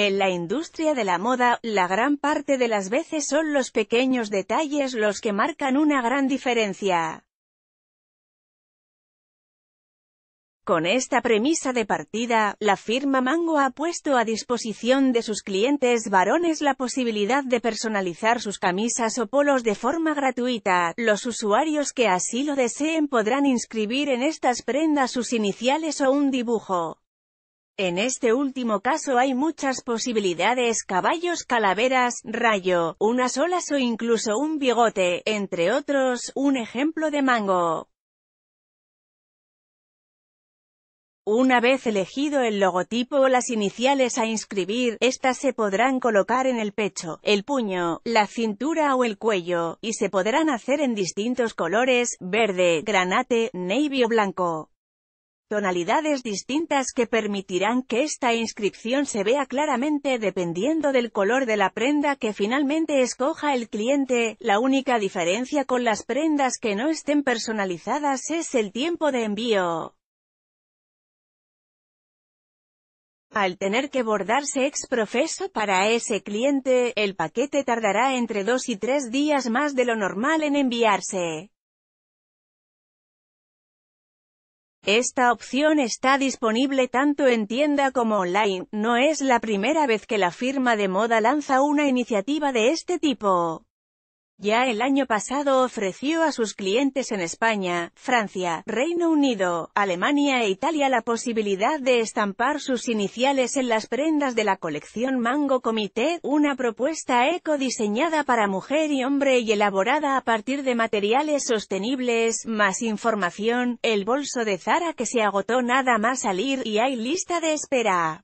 En la industria de la moda, la gran parte de las veces son los pequeños detalles los que marcan una gran diferencia. Con esta premisa de partida, la firma Mango ha puesto a disposición de sus clientes varones la posibilidad de personalizar sus camisas o polos de forma gratuita. Los usuarios que así lo deseen podrán inscribir en estas prendas sus iniciales o un dibujo. En este último caso hay muchas posibilidades caballos, calaveras, rayo, unas olas o incluso un bigote, entre otros, un ejemplo de mango. Una vez elegido el logotipo o las iniciales a inscribir, estas se podrán colocar en el pecho, el puño, la cintura o el cuello, y se podrán hacer en distintos colores, verde, granate, navy o blanco tonalidades distintas que permitirán que esta inscripción se vea claramente dependiendo del color de la prenda que finalmente escoja el cliente. La única diferencia con las prendas que no estén personalizadas es el tiempo de envío. Al tener que bordarse ex profeso para ese cliente, el paquete tardará entre dos y tres días más de lo normal en enviarse. Esta opción está disponible tanto en tienda como online, no es la primera vez que la firma de moda lanza una iniciativa de este tipo. Ya el año pasado ofreció a sus clientes en España, Francia, Reino Unido, Alemania e Italia la posibilidad de estampar sus iniciales en las prendas de la colección Mango Comité, una propuesta eco diseñada para mujer y hombre y elaborada a partir de materiales sostenibles, más información, el bolso de Zara que se agotó nada más salir y hay lista de espera.